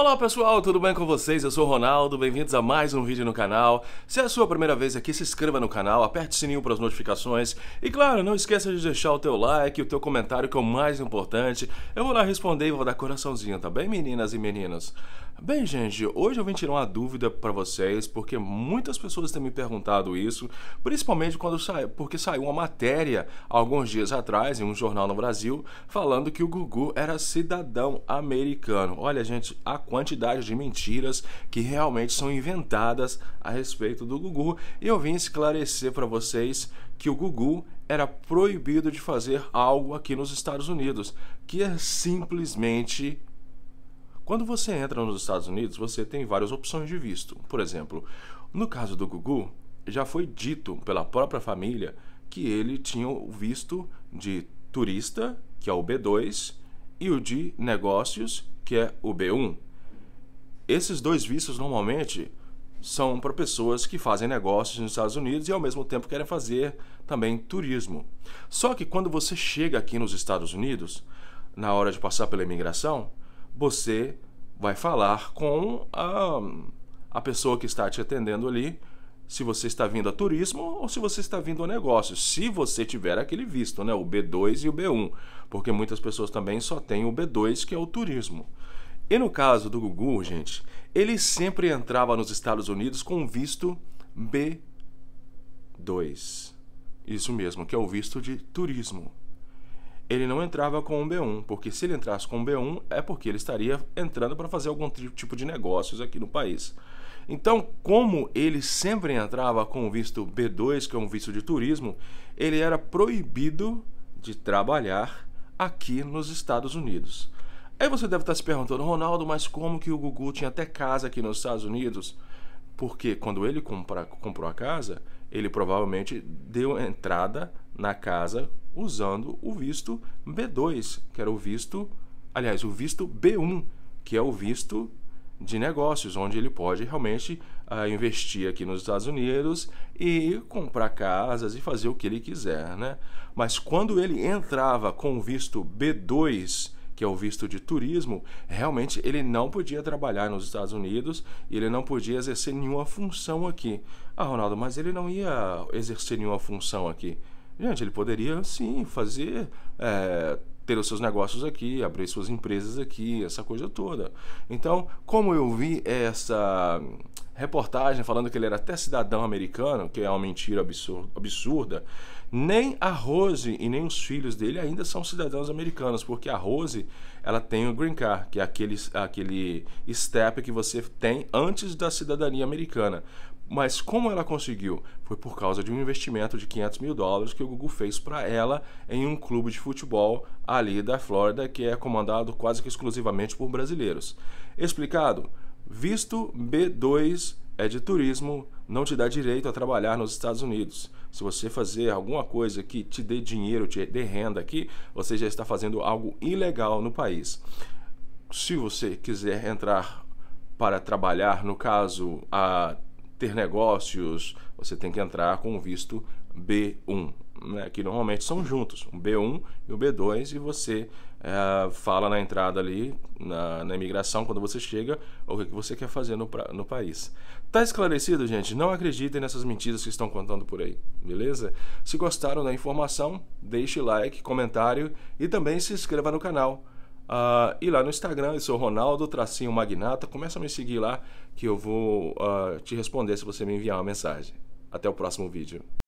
Olá pessoal, tudo bem com vocês? Eu sou o Ronaldo, bem-vindos a mais um vídeo no canal. Se é a sua primeira vez aqui, se inscreva no canal, aperte o sininho para as notificações e claro, não esqueça de deixar o teu like, e o teu comentário que é o mais importante. Eu vou lá responder e vou dar coraçãozinho, tá bem meninas e meninos? Bem gente, hoje eu vim tirar uma dúvida para vocês porque muitas pessoas têm me perguntado isso, principalmente quando saiu, porque saiu uma matéria alguns dias atrás em um jornal no Brasil falando que o Gugu era cidadão americano. Olha gente, a quantidade de mentiras que realmente são inventadas a respeito do Gugu. E eu vim esclarecer para vocês que o Gugu era proibido de fazer algo aqui nos Estados Unidos, que é simplesmente quando você entra nos Estados Unidos, você tem várias opções de visto. Por exemplo, no caso do Gugu, já foi dito pela própria família que ele tinha o visto de turista, que é o B2, e o de negócios, que é o B1. Esses dois vistos normalmente são para pessoas que fazem negócios nos Estados Unidos e ao mesmo tempo querem fazer também turismo. Só que quando você chega aqui nos Estados Unidos, na hora de passar pela imigração, você vai falar com a, a pessoa que está te atendendo ali, se você está vindo a turismo ou se você está vindo a negócios. se você tiver aquele visto, né, o B2 e o B1, porque muitas pessoas também só têm o B2, que é o turismo. E no caso do Gugu, gente, ele sempre entrava nos Estados Unidos com visto B2. Isso mesmo, que é o visto de turismo. Ele não entrava com um B1, porque se ele entrasse com um B1 é porque ele estaria entrando para fazer algum tipo de negócios aqui no país. Então, como ele sempre entrava com o visto B2, que é um visto de turismo, ele era proibido de trabalhar aqui nos Estados Unidos. Aí você deve estar se perguntando, Ronaldo, mas como que o Gugu tinha até casa aqui nos Estados Unidos? Porque quando ele compra, comprou a casa, ele provavelmente deu entrada na casa usando o visto B2, que era o visto, aliás, o visto B1, que é o visto de negócios, onde ele pode realmente uh, investir aqui nos Estados Unidos e comprar casas e fazer o que ele quiser, né? Mas quando ele entrava com o visto B2, que é o visto de turismo, realmente ele não podia trabalhar nos Estados Unidos e ele não podia exercer nenhuma função aqui. Ah, Ronaldo, mas ele não ia exercer nenhuma função aqui. Gente, ele poderia sim fazer. É, ter os seus negócios aqui, abrir suas empresas aqui, essa coisa toda. Então, como eu vi essa reportagem falando que ele era até cidadão americano, que é uma mentira absurda, nem a Rose e nem os filhos dele ainda são cidadãos americanos, porque a Rose ela tem o green card, que é aquele, aquele step que você tem antes da cidadania americana. Mas como ela conseguiu? Foi por causa de um investimento de 500 mil dólares que o Google fez para ela em um clube de futebol ali da Flórida, que é comandado quase que exclusivamente por brasileiros. Explicado? Visto B2 é de turismo, não te dá direito a trabalhar nos Estados Unidos. Se você fazer alguma coisa que te dê dinheiro, te dê renda aqui, você já está fazendo algo ilegal no país. Se você quiser entrar para trabalhar, no caso, a ter negócios, você tem que entrar com o visto B1 né, que normalmente são juntos, um B1 e um B2, e você é, fala na entrada ali, na, na, imigração, quando você chega, o que você quer fazer no, no país. Tá esclarecido, gente? Não acreditem nessas mentiras que estão contando por aí, beleza? Se gostaram da informação, deixe like, comentário e também se inscreva no canal. Uh, e lá no Instagram, eu sou Ronaldo Tracinho Magnata. Começa a me seguir lá que eu vou uh, te responder se você me enviar uma mensagem. Até o próximo vídeo.